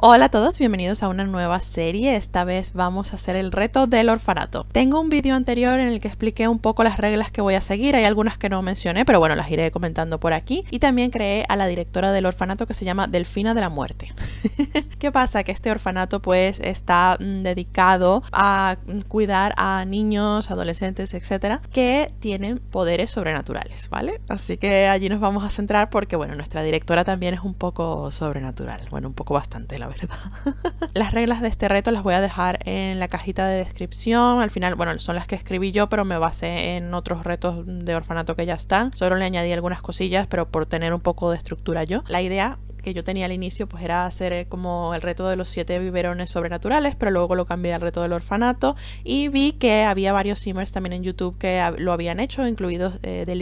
Hola a todos, bienvenidos a una nueva serie. Esta vez vamos a hacer el reto del orfanato. Tengo un vídeo anterior en el que expliqué un poco las reglas que voy a seguir. Hay algunas que no mencioné, pero bueno, las iré comentando por aquí. Y también creé a la directora del orfanato que se llama Delfina de la Muerte. ¿Qué pasa? Que este orfanato pues está mm, dedicado a cuidar a niños, adolescentes, etcétera, que tienen poderes sobrenaturales, ¿vale? Así que allí nos vamos a centrar porque bueno, nuestra directora también es un poco sobrenatural. Bueno, un poco bastante, la verdad. las reglas de este reto las voy a dejar en la cajita de descripción. Al final, bueno, son las que escribí yo, pero me basé en otros retos de orfanato que ya están. Solo le añadí algunas cosillas, pero por tener un poco de estructura yo. La idea que yo tenía al inicio pues era hacer eh, como el reto de los siete biberones sobrenaturales, pero luego lo cambié al reto del orfanato y vi que había varios simmers también en YouTube que lo habían hecho, incluidos eh, de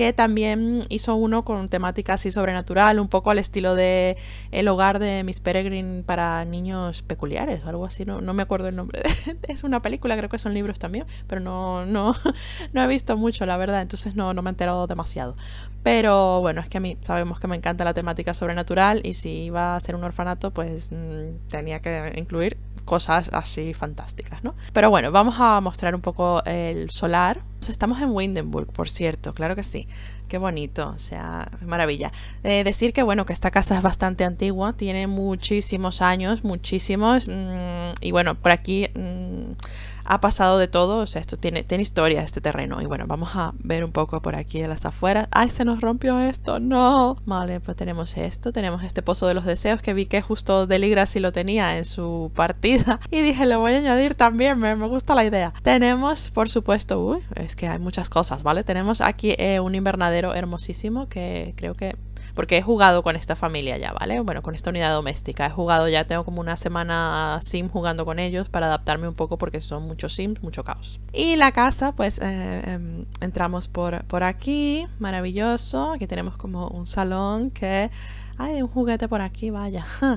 que también hizo uno con temática así sobrenatural, un poco al estilo de El hogar de Miss Peregrine para niños peculiares o algo así, no, no me acuerdo el nombre. es una película, creo que son libros también, pero no, no, no he visto mucho, la verdad, entonces no, no me he enterado demasiado. Pero bueno, es que a mí sabemos que me encanta la temática sobrenatural y si iba a ser un orfanato, pues mm, tenía que incluir cosas así fantásticas, ¿no? Pero bueno, vamos a mostrar un poco el solar Estamos en Windenburg, por cierto, claro que sí. Qué bonito, o sea, maravilla. Eh, decir que, bueno, que esta casa es bastante antigua, tiene muchísimos años, muchísimos. Mm, y bueno, por aquí mm, ha pasado de todo, o sea, esto tiene, tiene historia este terreno. Y bueno, vamos a ver un poco por aquí de las afueras. ¡Ay, se nos rompió esto! ¡No! Vale, pues tenemos esto, tenemos este Pozo de los Deseos que vi que justo sí lo tenía en su partida. Y dije, lo voy a añadir también, me, gusta la idea. Tenemos, por supuesto, uy, es que hay muchas cosas, ¿vale? Tenemos aquí eh, un invernadero hermosísimo que creo que porque he jugado con esta familia ya, ¿vale? Bueno, con esta unidad doméstica. He jugado ya, tengo como una semana sim jugando con ellos para adaptarme un poco porque son muchos sims, mucho caos. Y la casa, pues eh, em, entramos por, por aquí, maravilloso. Aquí tenemos como un salón que... hay un juguete por aquí, vaya!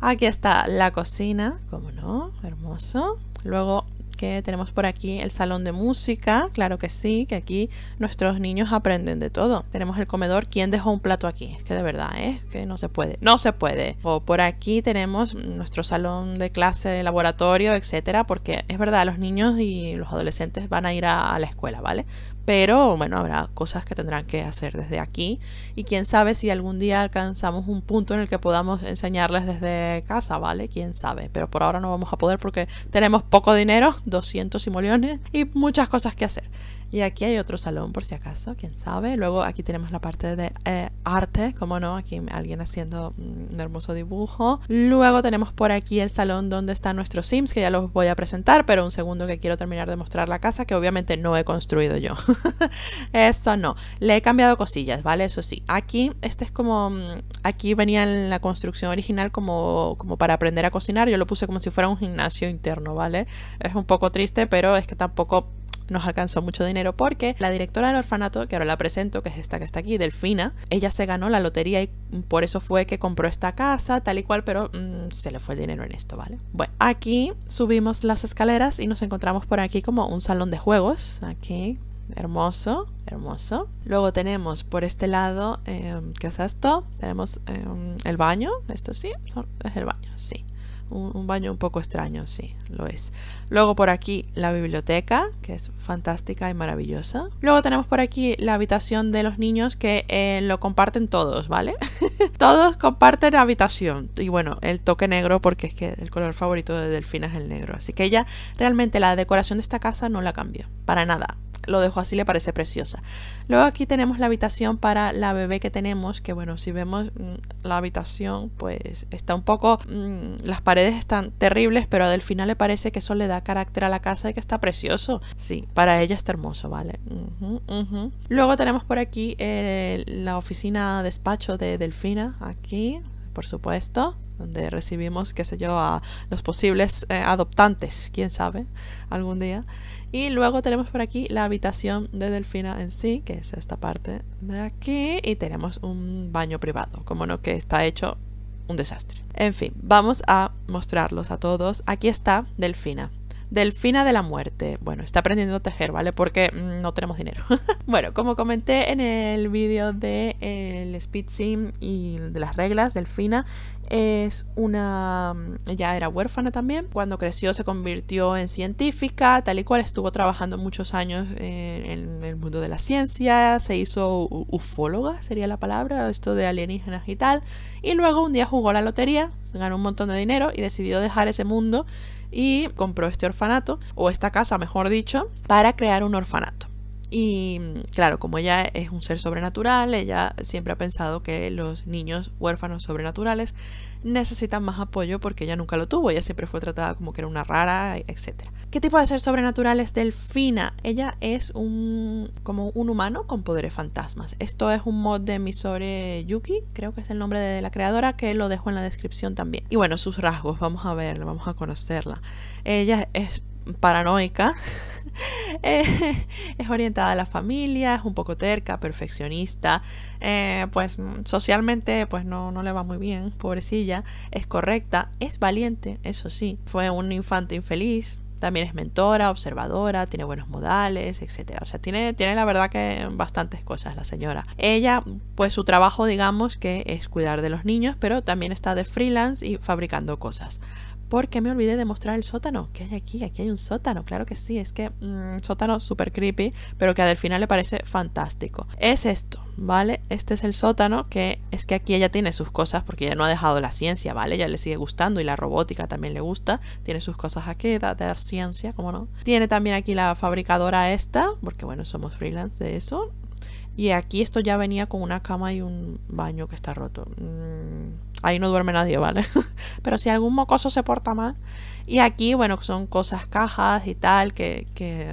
Aquí está la cocina, como no, hermoso. Luego que tenemos por aquí el salón de música, claro que sí, que aquí nuestros niños aprenden de todo. Tenemos el comedor, ¿quién dejó un plato aquí? Es que de verdad, ¿eh? es ¿eh? que no se puede, no se puede. O por aquí tenemos nuestro salón de clase, de laboratorio, etcétera, porque es verdad, los niños y los adolescentes van a ir a la escuela, ¿vale? pero bueno, habrá cosas que tendrán que hacer desde aquí y quién sabe si algún día alcanzamos un punto en el que podamos enseñarles desde casa, ¿vale? Quién sabe, pero por ahora no vamos a poder porque tenemos poco dinero, 200 simoleones y muchas cosas que hacer. Y aquí hay otro salón por si acaso, quién sabe. Luego aquí tenemos la parte de eh, arte, como no, aquí alguien haciendo mm, un hermoso dibujo. Luego tenemos por aquí el salón donde están nuestros Sims, que ya los voy a presentar, pero un segundo que quiero terminar de mostrar la casa, que obviamente no he construido yo. Esto no. Le he cambiado cosillas, ¿vale? Eso sí. Aquí, este es como... Mm, aquí venía en la construcción original como, como para aprender a cocinar. Yo lo puse como si fuera un gimnasio interno, ¿vale? Es un poco triste, pero es que tampoco nos alcanzó mucho dinero porque la directora del orfanato, que ahora la presento, que es esta que está aquí, Delfina, ella se ganó la lotería y por eso fue que compró esta casa, tal y cual, pero mm, se le fue el dinero en esto, ¿vale? Bueno, aquí subimos las escaleras y nos encontramos por aquí como un salón de juegos, aquí, hermoso, hermoso. Luego tenemos por este lado, em, ¿qué es esto? Tenemos em, el baño, esto sí, es el baño, sí un, baño un poco extraño, sí, lo es. Luego por aquí la biblioteca, que es fantástica y maravillosa. Luego tenemos por aquí la habitación de los niños que eh, lo comparten todos, ¿vale? todos comparten habitación. Y bueno, el toque negro porque es que el color favorito de Delfina es el negro. Así que ella realmente la decoración de esta casa no la cambió, para nada lo dejo así, le parece preciosa. Luego aquí tenemos la habitación para la bebé que tenemos, que bueno, si vemos mm, la habitación, pues está un poco, mm, las paredes están terribles, pero al final le parece que eso le da carácter a la casa y que está precioso. Sí, para ella está hermoso, ¿vale? Luego tenemos por aquí eh, la oficina despacho de Delfina, aquí, por supuesto donde recibimos, qué sé yo, a los posibles eh, adoptantes, quién sabe, algún día. Y luego tenemos por aquí la habitación de Delfina en sí, que es esta parte de aquí. Y tenemos un baño privado, como no que está hecho un desastre. En fin, vamos a mostrarlos a todos. Aquí está Delfina. Delfina de la Muerte. Bueno, está aprendiendo a tejer, ¿vale? Porque mm, no tenemos dinero. bueno, como comenté en el vídeo del eh, el speed sim y de las reglas, Delfina es una... ella mm, era huérfana también. Cuando creció se convirtió en científica, tal y cual estuvo trabajando muchos años eh, en, el mundo de la ciencia, se hizo ufóloga, sería la palabra, esto de alienígenas y tal. Y luego un día jugó la lotería, ganó un montón de dinero y decidió dejar ese mundo y compró este orfanato, o esta casa mejor dicho, para crear un orfanato. Y mm, claro, como ella es un ser sobrenatural, ella siempre ha pensado que los niños huérfanos sobrenaturales necesitan más apoyo porque ella nunca lo tuvo, ella siempre fue tratada como que era una rara, etc. ¿Qué tipo de ser sobrenatural es Delfina? Ella es un como un humano con poderes fantasmas. Esto es un mod de Misore Yuki, creo que es el nombre de la creadora, que lo dejo en la descripción también. Y bueno, sus rasgos, vamos a verla, vamos a conocerla. Ella es paranoica, eh, es orientada a la familia, es un poco terca, perfeccionista, eh, pues socialmente pues no, no le va muy bien, pobrecilla, es correcta, es valiente, eso sí, fue un infante infeliz, también es mentora, observadora, tiene buenos modales, etcétera. O sea, tiene, tiene la verdad que bastantes cosas la señora. Ella, pues su trabajo, digamos, que es cuidar de los niños, pero también está de freelance y fabricando cosas porque me olvidé de mostrar el sótano. ¿Qué hay aquí? Aquí hay un sótano, claro que sí. Es que un mm, sótano súper creepy, pero que al final le parece fantástico. Es esto, ¿vale? Este es el sótano, que es que aquí ella tiene sus cosas, porque ella no ha dejado la ciencia, ¿vale? Ya le sigue gustando y la robótica también le gusta. Tiene sus cosas aquí, de, dar ciencia, ¿cómo no? Tiene también aquí la fabricadora esta, porque bueno, somos freelance de eso. Y aquí esto ya venía con una cama y un baño que está roto. Mm, ahí no duerme nadie, ¿vale? Pero si algún mocoso se porta mal. Y aquí, bueno, son cosas cajas y tal que, que,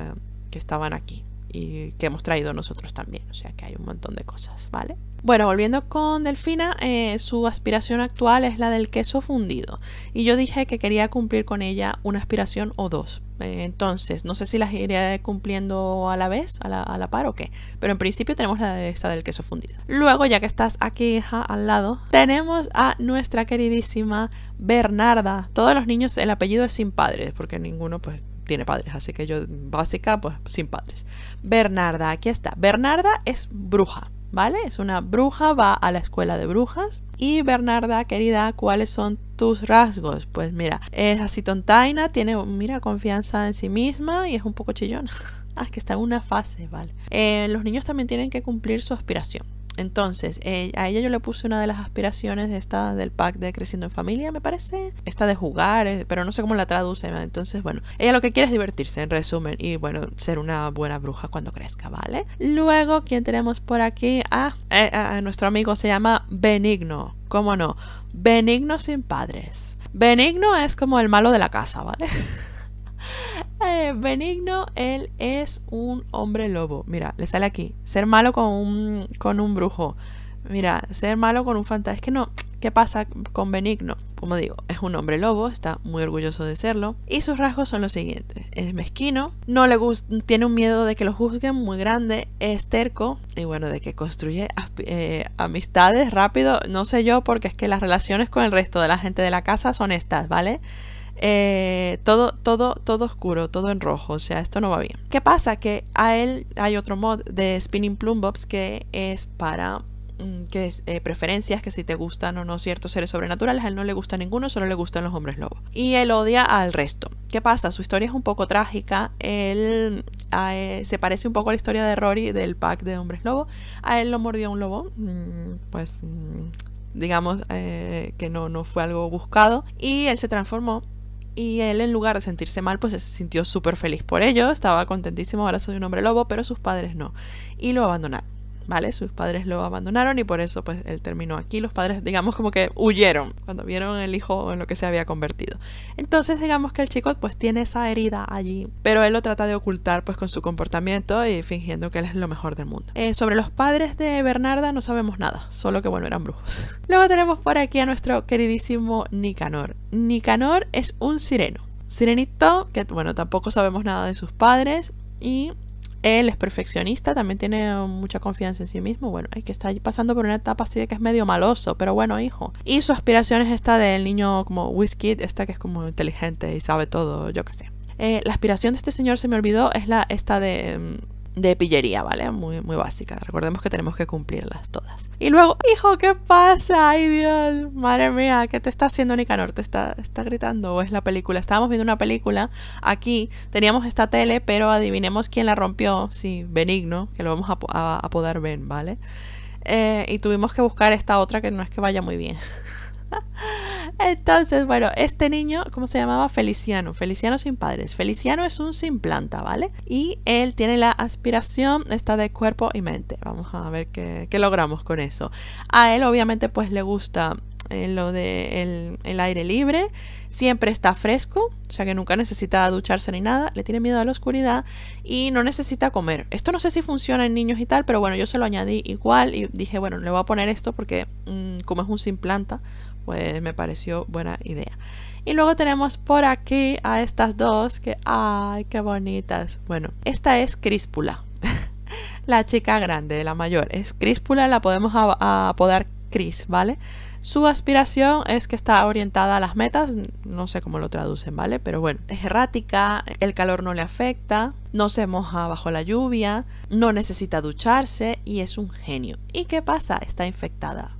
estaban aquí y que hemos traído nosotros también. O sea que hay un montón de cosas, ¿vale? Bueno, volviendo con Delfina, eh, su aspiración actual es la del queso fundido. Y yo dije que quería cumplir con ella una aspiración o dos, eh, entonces, no sé si las iré cumpliendo a la vez, a la, par o qué. Pero en principio tenemos la de esta del queso fundido. Luego, ya que estás aquí, al lado, tenemos a nuestra queridísima Bernarda. Todos los niños, el apellido es sin padres, porque ninguno, pues, tiene padres, así que yo básica, pues sin padres. Bernarda, aquí está. Bernarda es bruja. ¿vale? Es una bruja, va a la escuela de brujas. Y Bernarda, querida, ¿cuáles son tus rasgos? Pues mira, es así tontaina, tiene, mira, confianza en sí misma y es un poco chillona. ah, que está en una fase, ¿vale? Eh, los niños también tienen que cumplir su aspiración. Entonces, eh, a ella yo le puse una de las aspiraciones de esta, del pack de Creciendo en Familia, me parece. Esta de jugar, eh, pero no sé cómo la traduce. Entonces, bueno, ella lo que quiere es divertirse, en resumen. Y bueno, ser una buena bruja cuando crezca, ¿vale? Luego, ¿quién tenemos por aquí? Ah, eh, nuestro amigo se llama Benigno. ¿Cómo no? Benigno sin padres. Benigno es como el malo de la casa, ¿vale? Eh, benigno, él es un hombre lobo. Mira, le sale aquí. Ser malo con un, con un brujo. Mira, ser malo con un fantasma. Es que no, ¿qué pasa con Benigno? Como digo, es un hombre lobo, está muy orgulloso de serlo. Y sus rasgos son los siguientes. Es mezquino, no le gusta, tiene un miedo de que lo juzguen muy grande, es terco y bueno, de que construye eh, amistades rápido. No sé yo, porque es que las relaciones con el resto de la gente de la casa son estas, ¿vale? eh, todo, todo, todo oscuro, todo en rojo, o sea, esto no va bien. ¿Qué pasa? Que a él hay otro mod de Spinning Plum Bobs que es para mm, que eh, preferencias, que si te gustan o no ciertos seres sobrenaturales, a él no le gusta ninguno, solo le gustan los hombres lobos. Y él odia al resto. ¿Qué pasa? Su historia es un poco trágica. Él se parece un poco a la historia de Rory del pack de hombres lobos. A él lo mordió un lobo. Mm, pues mm, digamos eh, que no, no fue algo buscado. Y él se transformó y él en lugar de sentirse mal, pues se sintió súper feliz por ello, estaba contentísimo, ahora soy un hombre lobo, pero sus padres no, y lo abandonaron. ¿vale? Sus padres lo abandonaron y por eso pues él terminó aquí. Los padres, digamos, como que huyeron cuando vieron el hijo en lo que se había convertido. Entonces, digamos que el chico pues tiene esa herida allí, pero él lo trata de ocultar pues con su comportamiento y fingiendo que él es lo mejor del mundo. Eh, sobre los padres de Bernarda no sabemos nada, solo que bueno, eran brujos. Luego tenemos por aquí a nuestro queridísimo Nicanor. Nicanor es un sireno. Sirenito, que bueno, tampoco sabemos nada de sus padres y él es perfeccionista, también tiene mucha confianza en sí mismo. Bueno, hay que estar pasando por una etapa así de que es medio maloso, pero bueno, hijo. Y su aspiración es esta del niño como whisky, esta que es como inteligente y sabe todo, yo qué sé. Eh, la aspiración de este señor, se me olvidó, es la esta de em, de pillería, ¿vale? Muy, muy básica. Recordemos que tenemos que cumplirlas todas. Y luego, hijo, ¿qué pasa? Ay, Dios, madre mía, ¿qué te está haciendo Nicanor? ¿Te está, está gritando o es la película? Estábamos viendo una película aquí, teníamos esta tele, pero adivinemos quién la rompió. Sí, Benigno, que lo vamos a, poder ver, ¿vale? Eh, y tuvimos que buscar esta otra que no es que vaya muy bien. Entonces, bueno, este niño, ¿cómo se llamaba? Feliciano, Feliciano sin padres. Feliciano es un sin planta, ¿vale? Y él tiene la aspiración, Esta de cuerpo y mente. Vamos a ver qué, logramos con eso. A él obviamente pues le gusta eh, lo de aire libre, siempre está fresco, o sea que nunca necesita ducharse ni nada, le tiene miedo a la oscuridad y no necesita comer. Esto no sé si funciona en niños y tal, pero bueno, yo se lo añadí igual y dije, bueno, le voy a poner esto porque mm, como es un sin planta, pues me pareció buena idea. Y luego tenemos por aquí a estas dos que, ay, qué bonitas. Bueno, esta es Críspula, la chica grande, la mayor. Es Críspula, la podemos apodar Cris, ¿vale? Su aspiración es que está orientada a las metas, no sé cómo lo traducen, ¿vale? Pero bueno, es errática, el calor no le afecta, no se moja bajo la lluvia, no necesita ducharse y es un genio. ¿Y qué pasa? Está infectada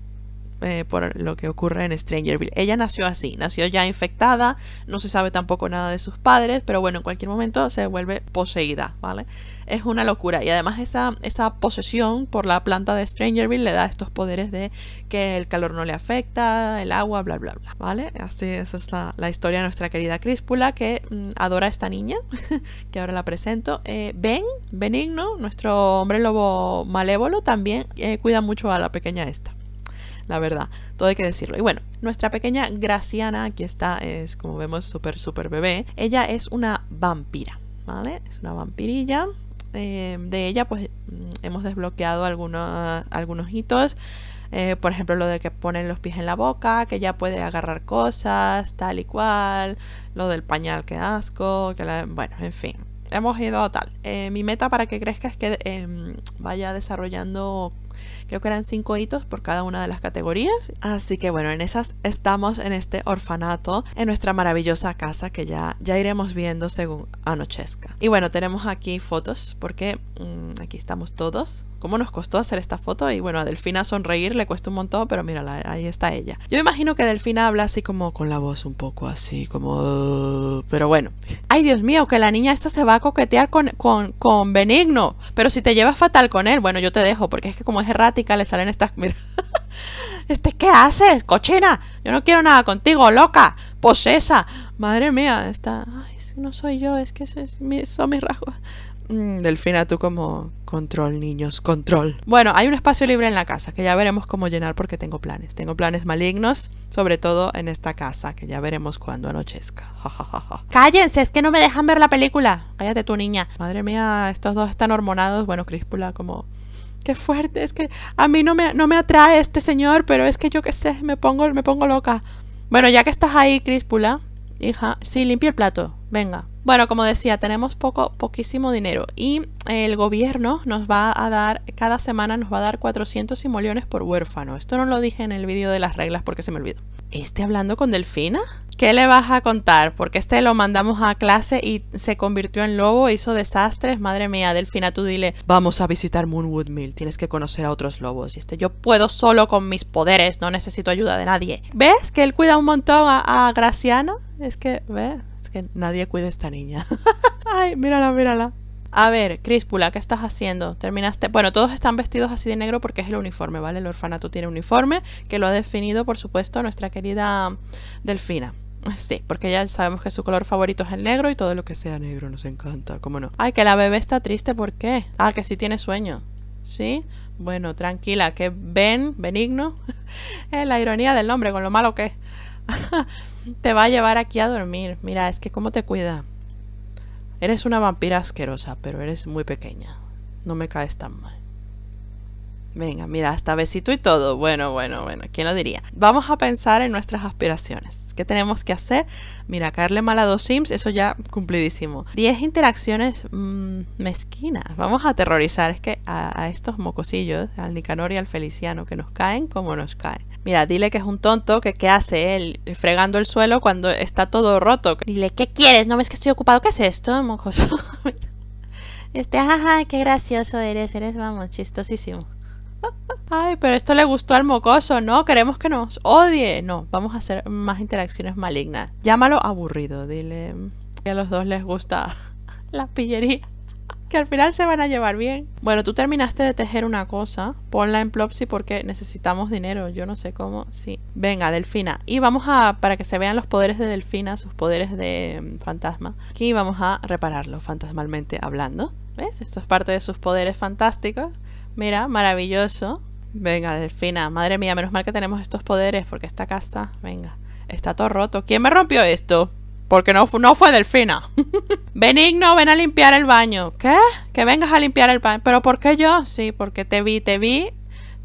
eh, por lo que ocurre en Strangerville. Ella nació así, nació ya infectada, no se sabe tampoco nada de sus padres, pero bueno, en cualquier momento se vuelve poseída, ¿vale? Es una locura y además esa, esa posesión por la planta de Strangerville le da estos poderes de que el calor no le afecta, el agua, bla, bla, bla, ¿vale? Así esa es la, historia de nuestra querida Críspula que mm, adora a esta niña, que ahora la presento. Eh, ben, Benigno, nuestro hombre lobo malévolo, también eh, cuida mucho a la pequeña esta la verdad, todo hay que decirlo. Y bueno, nuestra pequeña Graciana, aquí está, es como vemos súper, súper bebé, ella es una vampira, ¿vale? Es una vampirilla. Eh, de ella pues mm, hemos desbloqueado algunos, algunos hitos. Eh, por ejemplo, lo de que ponen los pies en la boca, que ya puede agarrar cosas, tal y cual, lo del pañal, que asco, que bueno, en fin. Hemos ido tal. Eh, mi meta para que crezca es que em, vaya desarrollando Creo que eran cinco hitos por cada una de las categorías. Así que bueno, en esas estamos en este orfanato, en nuestra maravillosa casa que ya, ya iremos viendo según anochezca. Y bueno, tenemos aquí fotos porque mm, aquí estamos todos cómo nos costó hacer esta foto y bueno, a Delfina sonreír le cuesta un montón, pero mira ahí está ella. Yo imagino que Delfina habla así como con la voz un poco así, como... Pero bueno. Ay, Dios mío, que la niña esta se va a coquetear con, con, con Benigno, pero si te llevas fatal con él, bueno, yo te dejo, porque es que como es errática le salen estas... Mira. Este, ¿qué haces, cochina? Yo no quiero nada contigo, loca, posesa. Madre mía, esta... Ay, si no soy yo, es que son mis rasgos. Mm, delfina, tú como control, niños, control. Bueno, hay un espacio libre en la casa que ya veremos cómo llenar porque tengo planes. Tengo planes malignos, sobre todo en esta casa, que ya veremos cuando anochezca. Cállense, es que no me dejan ver la película. Cállate tu niña. Madre mía, estos dos están hormonados. Bueno, Crispula, como... Qué fuerte, es que a mí no me, no me atrae este señor, pero es que yo qué sé, me pongo, me pongo loca. Bueno, ya que estás ahí, Crispula, hija, sí, limpia el plato, venga. Bueno, como decía, tenemos poco, poquísimo dinero y el gobierno nos va a dar, cada semana nos va a dar 400 simoleones por huérfano. Esto no lo dije en el vídeo de las reglas porque se me olvidó. ¿Este hablando con Delfina? ¿Qué le vas a contar? Porque este lo mandamos a clase y se convirtió en lobo, hizo desastres. Madre mía, Delfina, tú dile, vamos a visitar Moonwood Mill, tienes que conocer a otros lobos. Y este, yo puedo solo con mis poderes, no necesito ayuda de nadie. ¿Ves que él cuida un montón a, a Graciana? Es que, ¿ves? que nadie cuide a esta niña. Ay, mírala, mírala. A ver, Crispula, ¿qué estás haciendo? Terminaste. Bueno, todos están vestidos así de negro porque es el uniforme, ¿vale? El orfanato tiene uniforme que lo ha definido, por supuesto, nuestra querida Delfina. Sí, porque ya sabemos que su color favorito es el negro y todo lo que sea negro nos encanta, ¿cómo no? Ay, que la bebé está triste, ¿por qué? Ah, que si tiene sueño. ¿Sí? Bueno, tranquila, que ven benigno. es eh, la ironía del nombre, con lo malo que es. Te va a llevar aquí a dormir. Mira, es que cómo te cuida. Eres una vampira asquerosa, pero eres muy pequeña. No me caes tan mal. Venga, mira, hasta besito y todo. Bueno, bueno, bueno, ¿quién lo diría? Vamos a pensar en nuestras aspiraciones. ¿Qué tenemos que hacer? Mira, caerle mal a dos sims, eso ya cumplidísimo. 10 interacciones mm, mezquinas. Vamos a aterrorizar. Es que a, a, estos mocosillos, al Nicanor y al Feliciano, que nos caen como nos caen. Mira, dile que es un tonto, que qué hace él fregando el suelo cuando está todo roto. Dile, ¿qué quieres? ¿No ves que estoy ocupado? ¿Qué es esto, mocoso? Este, ajá, qué gracioso eres, eres, vamos, chistosísimo. Ay, pero esto le gustó al mocoso, ¿no? Queremos que nos odie. No, vamos a hacer más interacciones malignas. Llámalo aburrido, dile que a los dos les gusta la pillería. Que al final se van a llevar bien. Bueno, tú terminaste de tejer una cosa. Ponla en Plopsy porque necesitamos dinero. Yo no sé cómo. Sí. Venga, Delfina. Y vamos a, para que se vean los poderes de Delfina, sus poderes de mm, fantasma. Aquí vamos a repararlo, fantasmalmente hablando. ¿Ves? Esto es parte de sus poderes fantásticos. Mira, maravilloso. Venga, Delfina, madre mía, menos mal que tenemos estos poderes porque esta casa, venga, está todo roto. ¿Quién me rompió esto? Porque no, no fue Delfina. Benigno, ven a limpiar el baño. ¿Qué? Que vengas a limpiar el baño. ¿Pero por qué yo? Sí, porque te vi, te vi,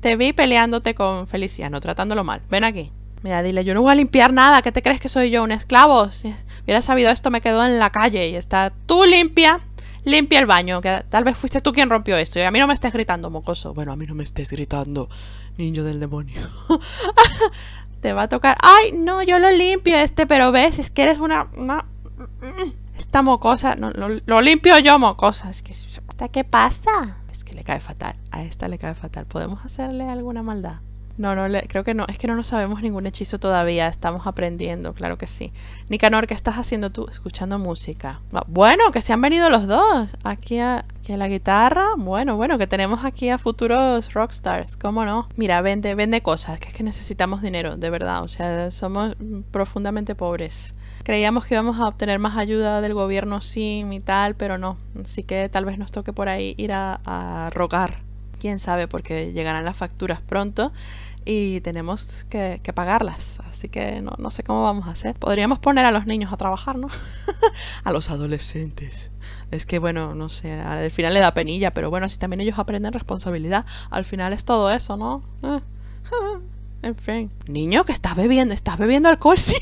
te vi peleándote con Feliciano, tratándolo mal. Ven aquí. Mira, dile, yo no voy a limpiar nada. ¿Qué te crees que soy yo, un esclavo? Si hubiera sabido esto, me quedo en la calle y está tú limpia limpia el baño, que tal vez fuiste tú quien rompió esto. Y a mí no me estés gritando, mocoso. Bueno, a mí no me estés gritando, niño del demonio. Te va a tocar. Ay, no, yo lo limpio este, pero ves, es que eres una... Esta mocosa, no, lo, limpio yo, mocosa. Es que... ¿Qué pasa? Es que le cae fatal. A esta le cae fatal. ¿Podemos hacerle alguna maldad? No, no, creo que no. Es que no nos sabemos ningún hechizo todavía. Estamos aprendiendo, claro que sí. Nicanor, ¿qué estás haciendo tú? Escuchando música. Bueno, que se han venido los dos. Aquí a, la guitarra. Bueno, bueno, que tenemos aquí a futuros rockstars. ¿Cómo no? Mira, vende, vende cosas. Que es que necesitamos dinero, de verdad. O sea, somos mm, profundamente pobres. Creíamos que íbamos a obtener más ayuda del gobierno, sí, y tal, pero no. Así que tal vez nos toque por ahí ir a rogar quién sabe, porque llegarán las facturas pronto y tenemos que, pagarlas. Así que no, no, sé cómo vamos a hacer. Podríamos poner a los niños a trabajar, ¿no? a los adolescentes. Es que, bueno, no sé, al final le da penilla, pero bueno, si también ellos aprenden responsabilidad, al final es todo eso, ¿no? Eh, en fin. Niño, que estás bebiendo, estás bebiendo alcohol, sí.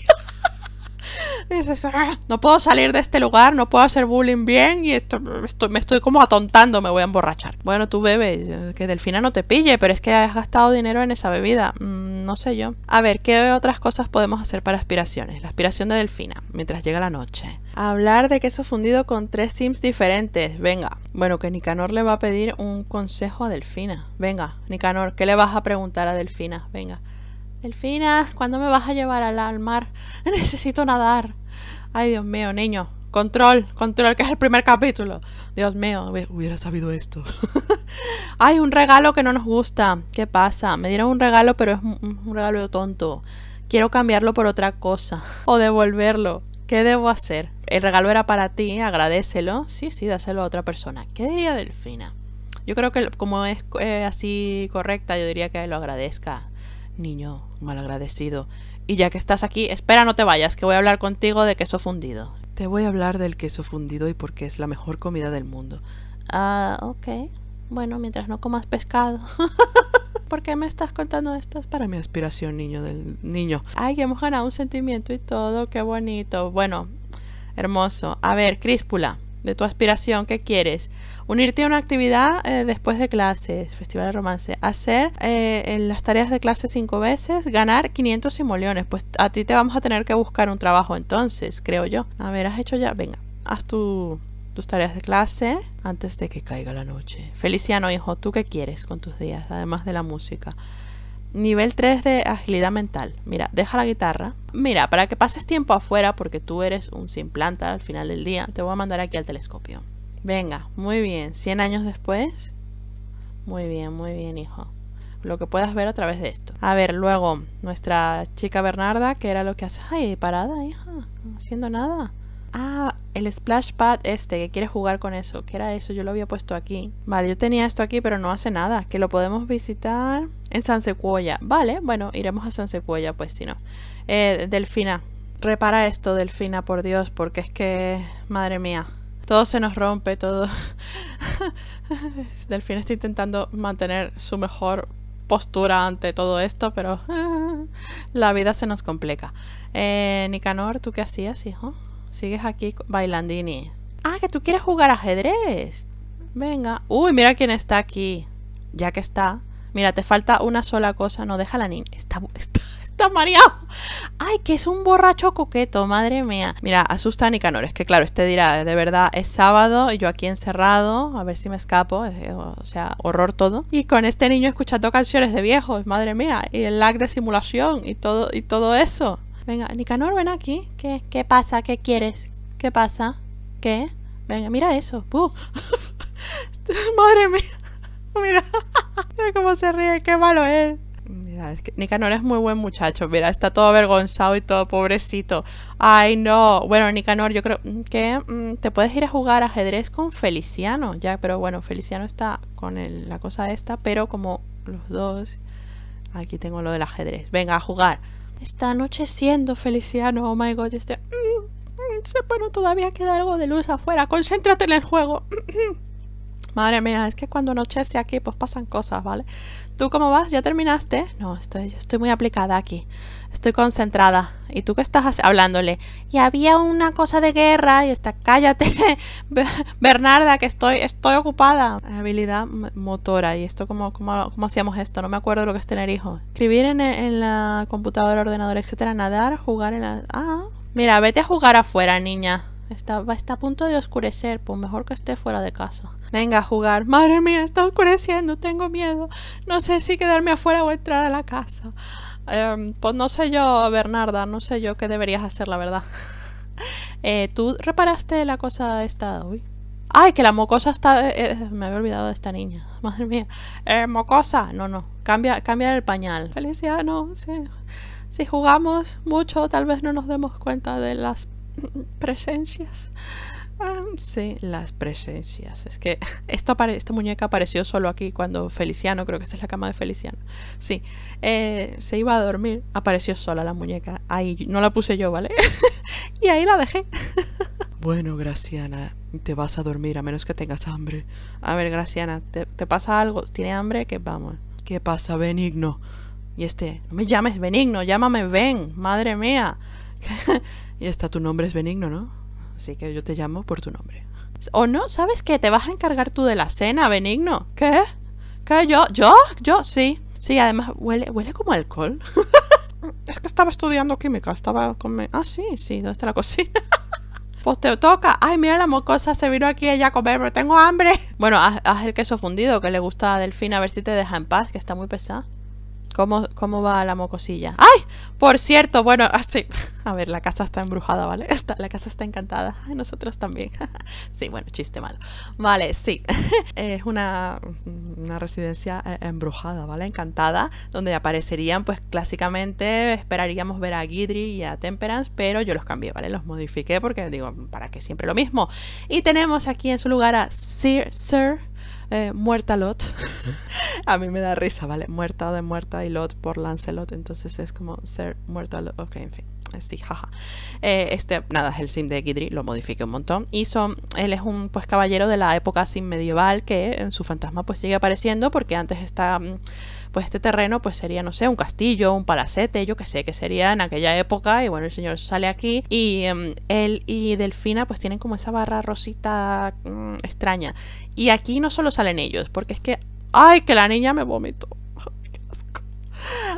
Ah, no puedo salir de este lugar, no puedo hacer bullying bien y esto, me estoy como atontando, me voy a emborrachar. Bueno, tú bebes, que Delfina no te pille, pero es que has gastado dinero en esa bebida. Mm, no sé yo. A ver, ¿qué otras cosas podemos hacer para aspiraciones? La aspiración de Delfina, mientras llega la noche. Hablar de queso fundido con tres sims diferentes. Venga. Bueno, que Nicanor le va a pedir un consejo a Delfina. Venga, Nicanor, ¿qué le vas a preguntar a Delfina? Venga. Delfina, ¿cuándo me vas a llevar al, mar? Necesito nadar. Ay, Dios mío, niño. Control, control, que es el primer capítulo. Dios mío, hubiera sabido esto. Ay, un regalo que no nos gusta. ¿Qué pasa? Me dieron un regalo, pero es un, regalo tonto. Quiero cambiarlo por otra cosa. O devolverlo. ¿Qué debo hacer? El regalo era para ti, agradecelo. Sí, sí, dáselo a otra persona. ¿Qué diría Delfina? Yo creo que como es eh, así correcta, yo diría que lo agradezca. Niño malagradecido. Y ya que estás aquí, espera, no te vayas, que voy a hablar contigo de queso fundido. Te voy a hablar del queso fundido y porque es la mejor comida del mundo. Ah, ok. Bueno, mientras no comas pescado. ¿Por qué me estás contando esto? Es para mi aspiración, niño del niño. Ay, hemos ganado un sentimiento y todo, qué bonito. Bueno, hermoso. A ver, Críspula, de tu aspiración, ¿qué quieres? Unirte a una actividad eh, después de clases, festival de romance. Hacer eh, las tareas de clase cinco veces, ganar 500 simoleones. Pues a ti te vamos a tener que buscar un trabajo entonces, creo yo. A ver, ¿has hecho ya? Venga, haz tu, tus tareas de clase antes de que caiga la noche. Feliciano, hijo, ¿tú qué quieres con tus días, además de la música? Nivel 3 de agilidad mental. Mira, deja la guitarra. Mira, para que pases tiempo afuera, porque tú eres un sin planta al final del día, te voy a mandar aquí al telescopio. Venga, muy bien. 100 años después. Muy bien, muy bien, hijo. Lo que puedas ver a través de esto. A ver, luego, nuestra chica Bernarda, que era lo que hace. Ay, parada, hija. No haciendo nada. Ah, el splash pad este, que quiere jugar con eso. ¿Qué era eso? Yo lo había puesto aquí. Vale, yo tenía esto aquí, pero no hace nada. Que lo podemos visitar en San Secuoya. Vale, bueno, iremos a San Secuoya, pues si no. Eh, Delfina, repara esto, Delfina, por Dios, porque es que... Madre mía. Todo se nos rompe, todo. Delfín está intentando mantener su mejor postura ante todo esto, pero la vida se nos complica. Eh, Nicanor, ¿tú qué hacías, hijo? Sigues aquí bailandini. Ah, que tú quieres jugar ajedrez. Venga. Uy, mira quién está aquí. Ya que está. Mira, te falta una sola cosa. No, deja la niña. Está, está Ay, que es un borracho coqueto, madre mía. Mira, asusta a Nicanor, es que claro, este dirá, de verdad, es sábado, y yo aquí encerrado, a ver si me escapo, eh, o sea, horror todo. Y con este niño escuchando canciones de viejos, madre mía, y el lag de simulación y todo, y todo eso. Venga, Nicanor, ven aquí. ¿Qué, qué pasa? ¿Qué quieres? ¿Qué pasa? ¿Qué? Venga, mira eso. madre mía. Mira, mira cómo se ríe, qué malo es. Mira, es que Nicanor es muy buen muchacho. Mira, está todo avergonzado y todo pobrecito. Ay, no. Bueno, Nicanor, yo creo que mm, te puedes ir a jugar ajedrez con Feliciano. Ya, pero bueno, Feliciano está con la cosa esta, pero como los dos. Aquí tengo lo del ajedrez. Venga, a jugar. Está anocheciendo, Feliciano. Oh my god, este. Mm, mm todavía queda algo de luz afuera. Concéntrate en el juego. Madre mía, es que cuando anochece aquí, pues pasan cosas, ¿vale? ¿Tú cómo vas? ¿Ya terminaste? No, estoy, estoy muy aplicada aquí. Estoy concentrada. ¿Y tú qué estás hablándole? Y había una cosa de guerra y está, cállate, Bernarda, que estoy, estoy ocupada. Habilidad motora. ¿Y esto cómo, cómo, hacíamos esto? No me acuerdo lo que es tener hijos. Escribir en, la computadora, ordenador, etcétera. Nadar, jugar en la... Ah, mira, vete a jugar afuera, niña. Está, está a punto de oscurecer, pues mejor que esté fuera de casa. Venga a jugar. Madre mía, está oscureciendo, tengo miedo. No sé si quedarme afuera o entrar a la casa. Em, pues no sé yo, Bernarda, no sé yo qué deberías hacer, la verdad. Eh, ¿Tú reparaste la cosa esta hoy? Ay, que la mocosa está... Eh, eh, me había olvidado de esta niña. Madre mía. mocosa. No, no. Cambia, el pañal. Feliciano, Si jugamos mucho, tal vez no nos demos cuenta de las presencias sí, las presencias. Es que esta, esta, este muñeca apareció solo aquí cuando Feliciano, creo que esta es la cama de Feliciano. Sí, eh, se iba a dormir, apareció sola la muñeca. Ahí no la puse yo, ¿vale? y ahí la dejé. bueno, Graciana, te vas a dormir a menos que tengas hambre. A ver, Graciana, ¿te, pasa algo? ¿Tiene hambre? Que vamos. ¿Qué pasa, Benigno? Y este, no me llames Benigno, llámame Ben, madre mía. y esta, tu nombre es Benigno, ¿no? Así que yo te llamo por tu nombre. O no, ¿sabes qué? Te vas a encargar tú de la cena, Benigno. ¿Qué? ¿Qué? ¿Yo? ¿Yo? ¿Yo? Sí. Sí, además huele, huele como alcohol. es que estaba estudiando química, estaba con... Ah, sí, sí, ¿dónde está la cocina? Pues te toca. Ay, mira la mocosa, se vino aquí ella a comer, pero tengo hambre. Bueno, haz, el queso fundido que le gusta a Delfín. a ver si te deja en paz, que está muy pesada. ¿Cómo, va la mocosilla? ¡Ay! Por cierto, bueno, así. Ah, a ver, la casa está embrujada, ¿vale? Está, la casa está encantada. Ay, nosotros también. sí, bueno, chiste malo. Vale, sí. es una, residencia eh, embrujada, ¿vale? Encantada. Donde aparecerían, pues clásicamente esperaríamos ver a Guidry y a Temperance, pero yo los cambié, ¿vale? Los modifiqué porque digo, ¿para que siempre lo mismo? Y tenemos aquí en su lugar a Sir, Sir eh, muerta Lot. a mí me da risa, ¿vale? Muerta de muerta y Lot por Lancelot. Entonces es como ser muerta Lot. Ok, en fin. Sí, jaja. Eh, este, nada, es el sim de Guidry, lo modifique un montón. Y son, él es un pues caballero de la época sim medieval que en su fantasma pues sigue apareciendo porque antes está mm, pues este terreno pues sería, no sé, un castillo, un palacete, yo qué sé, que sería en aquella época y bueno, el señor sale aquí y mm, él y Delfina pues tienen como esa barra rosita mm, extraña y aquí no solo salen ellos, porque es que, ay, que la niña me vomitó.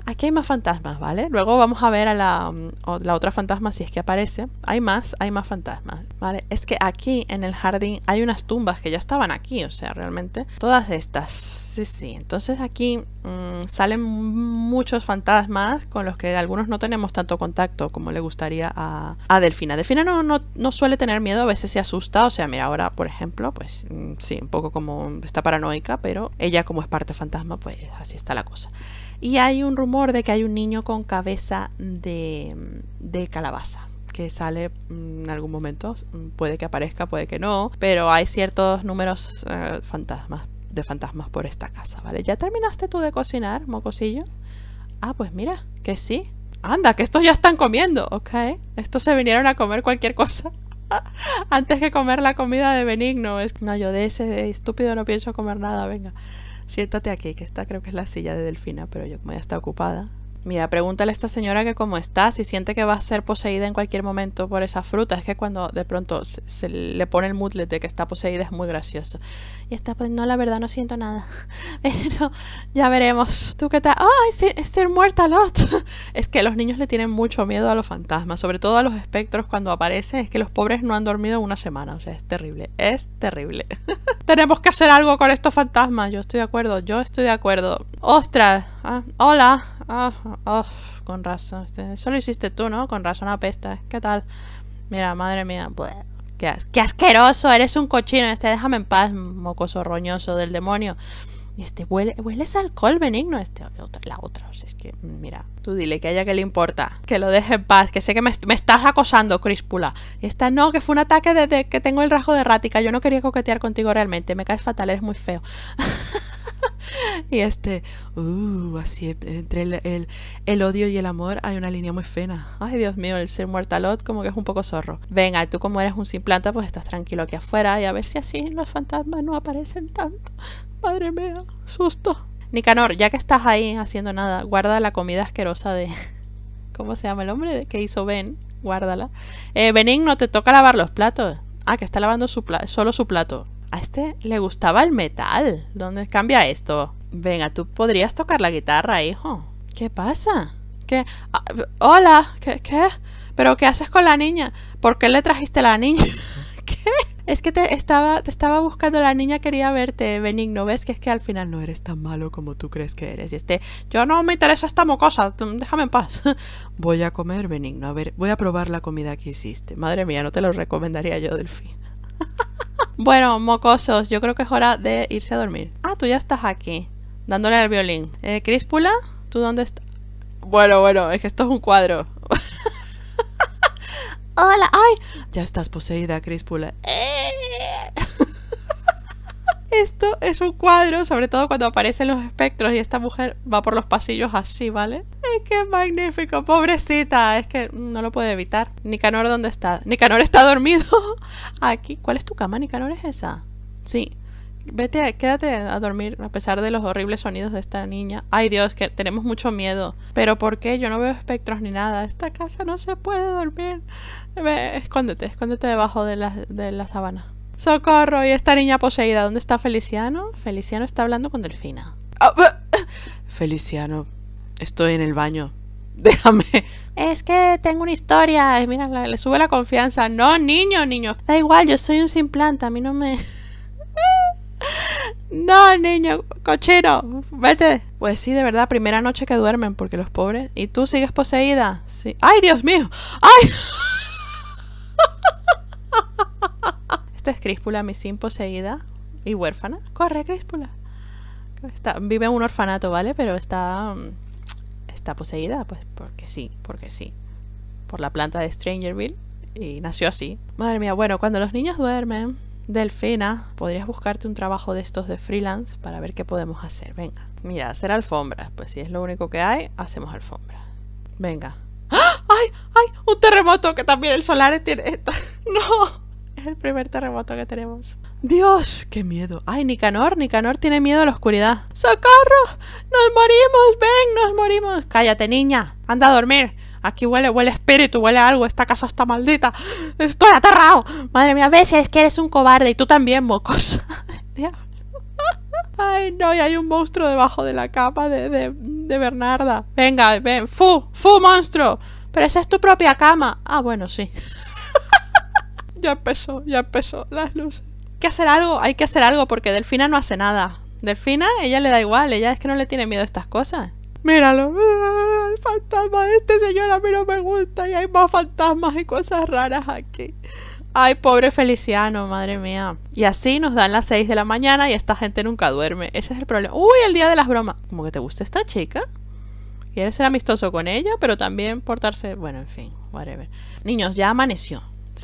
Aquí hay más fantasmas, ¿vale? Luego vamos a ver a mm, la, otra fantasma si es que aparece. Hay más, hay más fantasmas, ¿vale? Es que aquí en el jardín hay unas tumbas que ya estaban aquí, o sea, realmente. Todas estas, sí, sí. Entonces aquí mm, salen muchos fantasmas con los que algunos no tenemos tanto contacto como le gustaría a, Delfina. Delfina no, no, suele tener miedo, a veces se asusta, o sea, mira, ahora, por ejemplo, pues mm, sí, un poco como está paranoica, pero ella como es parte fantasma, pues así está la cosa. Y hay un rumor de que hay un niño con cabeza de, de calabaza que sale mm, en algún momento, puede que aparezca, puede que no, pero hay ciertos números eh, fantasmas de fantasmas por esta casa, ¿vale? ¿Ya terminaste tú de cocinar, mocosillo? Ah, pues mira, que sí. Anda, que estos ya están comiendo, ¿ok? Estos se vinieron a comer cualquier cosa. Antes que comer la comida de Benigno. Es... No, yo de ese estúpido no pienso comer nada, venga. Siéntate aquí, que esta creo que es la silla de Delfina, pero yo como ya está ocupada, Mira, pregúntale a esta señora que cómo está, si siente que va a ser poseída en cualquier momento por esa fruta. Es que cuando de pronto se, le pone el moodlet de que está poseída es muy gracioso. Y está, pues no, la verdad no siento nada. Pero ya veremos. Tú qué tal. ¡Ay, estoy muerta, Lot! Es que los niños le tienen mucho miedo a los fantasmas, sobre todo a los espectros cuando aparecen. Es que los pobres no han dormido una semana. O sea, es terrible. Es terrible. Tenemos que hacer algo con estos fantasmas. Yo estoy de acuerdo, yo estoy de acuerdo. ¡Ostras! Ah, ¡Hola! Ah, con razón. Este, solo hiciste tú, ¿no? Con razón apesta. ¿Qué tal? Mira, madre mía. Pues, qué, asqueroso. Eres un cochino. Este, déjame en paz, mocoso roñoso del demonio. Este, huele, hueles alcohol benigno. Este, la otra. O sea, es que, mira. Tú dile que a ella que le importa. Que lo deje en paz. Que sé que me, estás acosando, Crispula. Y esta, no, que fue un ataque de que tengo el rasgo de rática. Yo no quería coquetear contigo realmente. Me caes fatal, eres muy feo. y este, uh, así entre el, odio y el amor hay una línea muy fina. Ay, Dios mío, el ser muertalot como que es un poco zorro. Venga, tú como eres un sin planta, pues estás tranquilo aquí afuera y a ver si así los fantasmas no aparecen tanto. Madre mía, susto. Nicanor, ya que estás ahí haciendo nada, guarda la comida asquerosa de... ¿Cómo se llama el hombre que hizo Ben? Guárdala. Eh, no te toca lavar los platos. Ah, que está lavando su solo su plato a este le gustaba el metal. ¿Dónde cambia esto? Venga, tú podrías tocar la guitarra, hijo. ¿Qué pasa? ¿Qué? Ah, hola, ¿qué? ¿Pero qué haces con la niña? ¿Por qué le trajiste la niña? ¿Qué? Es que te estaba, te estaba buscando la niña, quería verte, Benigno. Ves que es que al final no eres tan malo como tú crees que eres. Y este, yo no me interesa esta mocosa, déjame en paz. Voy a comer, Benigno. A ver, voy a probar la comida que hiciste. Madre mía, no te lo recomendaría yo, Delfín. bueno, mocosos, yo creo que es hora de irse a dormir. Ah, tú ya estás aquí, dándole al violín. Eh, Críspula, ¿tú dónde estás? Bueno, bueno, es que esto es un cuadro. Hola, ay, ya estás poseída, Críspula. Eh. Esto es un cuadro, sobre todo cuando aparecen los espectros y esta mujer va por los pasillos así, ¿vale? qué magnífico! Pobrecita, es que no lo puede evitar. Nicanor, ¿dónde está? Nicanor está dormido. Aquí, ¿cuál es tu cama, Nicanor? ¿Es esa? Sí. Vete, quédate a dormir a pesar de los horribles sonidos de esta niña. Ay Dios, que tenemos mucho miedo. Pero ¿por qué? Yo no veo espectros ni nada. Esta casa no se puede dormir. escóndete, escóndete debajo de de la sabana. Socorro, y esta niña poseída, ¿dónde está Feliciano? Feliciano está hablando con Delfina. Ah, Feliciano, estoy en el baño, déjame. Es que tengo una historia, mira, le sube la confianza. No, niño, niño, da igual, yo soy un sin planta, a mí no me... No, niño, cochino, vete. Pues sí, de verdad, primera noche que duermen, porque los pobres. ¿Y tú sigues poseída? Sí. ¡Ay, Dios mío! ¡Ay! Esta es Críspula, mi sin poseída y huérfana. Corre, Críspula. vive en un orfanato, ¿vale? Pero está mm, está poseída, pues porque sí, porque sí. Por la planta de Strangerville y nació así. Madre mía, bueno, cuando los niños duermen, Delfina, podrías buscarte un trabajo de estos de freelance para ver qué podemos hacer. Venga. Mira, hacer alfombras. Pues si es lo único que hay, hacemos alfombras. Venga. ¡Ah! ¡Ay! ¡Ay! ¡Un terremoto! Que también el solar tiene. ¡No! el primer terremoto que tenemos. ¡Dios! ¡Qué miedo! ¡Ay, Nicanor! Nicanor tiene miedo a la oscuridad. ¡Socorro! ¡Nos morimos! ¡Ven! ¡Nos morimos! ¡Cállate, niña! ¡Anda a dormir! Aquí huele, huele espíritu, huele algo. Esta casa está maldita. ¡Estoy aterrado! Madre mía, ves, es que eres un cobarde. Y tú también, mocos. Ay, no, y hay un monstruo debajo de la capa de, de, de Bernarda. Venga, ven. ¡Fu! ¡Fu, monstruo! Pero esa es tu propia cama. Ah, bueno, sí. Ya empezó, ya empezó las luces. Hay que hacer algo, hay que hacer algo porque Delfina no hace nada. Delfina, ella le da igual, ella es que no le tiene miedo a estas cosas. Míralo, el fantasma de este señor a mí no me gusta y hay más fantasmas y cosas raras aquí. Ay, pobre Feliciano, madre mía. Y así nos dan las 6 de la mañana y esta gente nunca duerme. Ese es el problema. Uy, el día de las bromas. Como que te gusta esta chica. Quieres ser amistoso con ella, pero también portarse. Bueno, en fin, whatever. Niños, ya amaneció.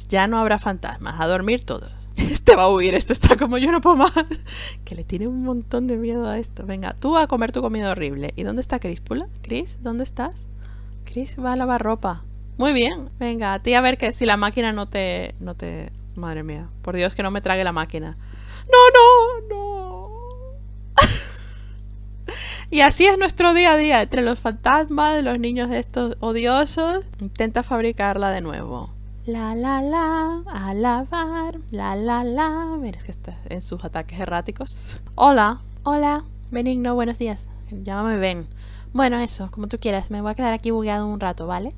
Ya no habrá fantasmas, a dormir todos. Este va a huir, este está como yo no puedo más. Que le tiene un montón de miedo a esto. Venga, tú a comer tu comida horrible. ¿Y dónde está Crispula? Cris, ¿dónde estás? Cris va a lavar ropa. Muy bien, venga, a ti a ver que si la máquina no te. no te. Madre mía. Por Dios que no me trague la máquina. ¡No, no! ¡No! y así es nuestro día a día, entre los fantasmas, los niños estos odiosos. Intenta fabricarla de nuevo. La la la, alabar, la la la. Mira, es que está en sus ataques erráticos. Hola, hola, Benigno, buenos días. Llámame ven. Bueno, eso, como tú quieras. Me voy a quedar aquí bugueado un rato, ¿vale?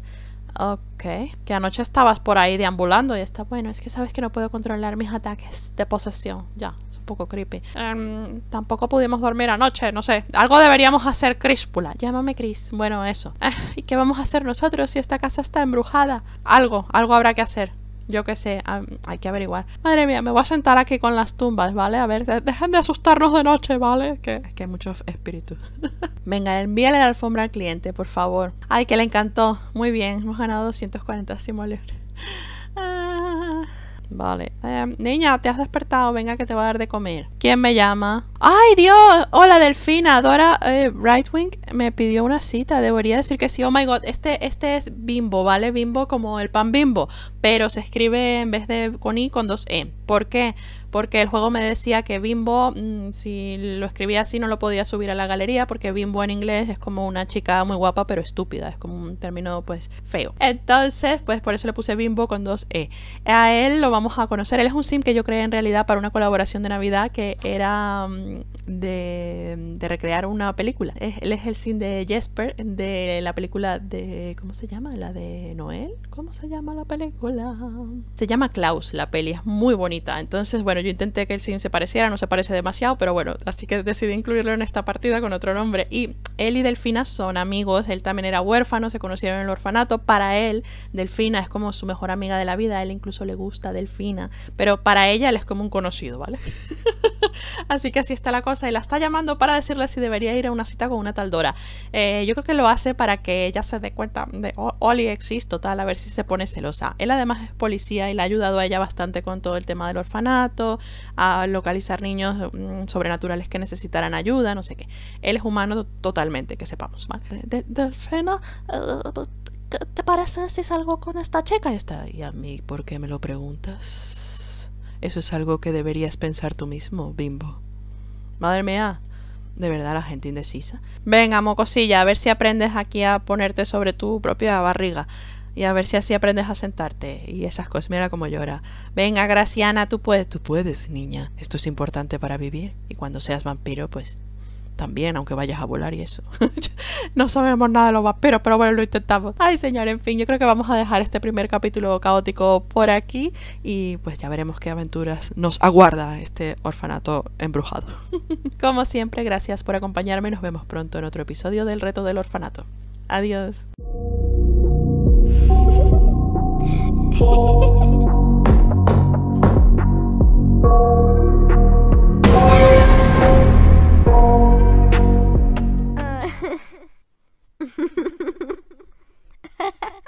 Ok. Que anoche estabas por ahí deambulando y está bueno. Es que sabes que no puedo controlar mis ataques de posesión. Ya, es un poco creepy. Em, tampoco pudimos dormir anoche, no sé. Algo deberíamos hacer, Crispula. Llámame Cris. Bueno, eso. ¿Y qué vamos a hacer nosotros si esta casa está embrujada? Algo, algo habrá que hacer. Yo qué sé, hay que averiguar. Madre mía, me voy a sentar aquí con las tumbas, ¿vale? A ver, dejen de asustarnos de noche, ¿vale? Que, que hay muchos espíritus. Venga, envíale la alfombra al cliente, por favor. Ay, que le encantó. Muy bien, hemos ganado 240 simoleones. Ah. Vale. Em, niña, te has despertado. Venga, que te voy a dar de comer. ¿Quién me llama? ¡Ay, Dios! Hola, Delfina. Dora eh, Rightwing me pidió una cita. Debería decir que sí. Oh my god. Este, este es bimbo, ¿vale? Bimbo como el pan bimbo. Pero se escribe en vez de con i con dos e. ¿Por qué? porque el juego me decía que Bimbo, mm, si lo escribía así, no lo podía subir a la galería, porque Bimbo en inglés es como una chica muy guapa pero estúpida, es como un término pues feo. Entonces, pues por eso le puse Bimbo con dos E. A él lo vamos a conocer, él es un sim que yo creé en realidad para una colaboración de Navidad que era mm, de, recrear una película. él es el sin de Jesper de la película de. ¿Cómo se llama? La de Noel. ¿Cómo se llama la película? Se llama Klaus, la peli. Es muy bonita. Entonces, bueno, yo intenté que el sin se pareciera, no se parece demasiado, pero bueno, así que decidí incluirlo en esta partida con otro nombre. Y él y Delfina son amigos. Él también era huérfano, se conocieron en el orfanato. Para él, Delfina es como su mejor amiga de la vida. Él incluso le gusta Delfina, pero para ella él es como un conocido, ¿vale? así que así está la cosa y la está llamando para decirle si debería ir a una cita con una tal Dora. Eh, yo creo que lo hace para que ella se dé cuenta de oh, Oli existe, tal a ver si se pone celosa. Él además es policía y le ha ayudado a ella bastante con todo el tema del orfanato, a localizar niños mm, sobrenaturales que necesitaran ayuda, no sé qué. Él es humano totalmente, que sepamos, mal eh, ¿te parece si salgo con esta chica? ¿y a mí por qué me lo preguntas? Eso es algo que deberías pensar tú mismo, bimbo. Madre mía, de verdad la gente indecisa. Venga, mocosilla, a ver si aprendes aquí a ponerte sobre tu propia barriga. Y a ver si así aprendes a sentarte. Y esas cosas, mira cómo llora. Venga, Graciana, tú puedes. Tú puedes, niña. Esto es importante para vivir. Y cuando seas vampiro, pues también, aunque vayas a volar y eso. no sabemos nada de los vampiros, pero bueno, lo intentamos. Ay, señor, en fin, yo creo que vamos a dejar este primer capítulo caótico por aquí y pues ya veremos qué aventuras nos aguarda este orfanato embrujado. Como siempre, gracias por acompañarme nos vemos pronto en otro episodio del Reto del Orfanato. Adiós. Ha ha ha.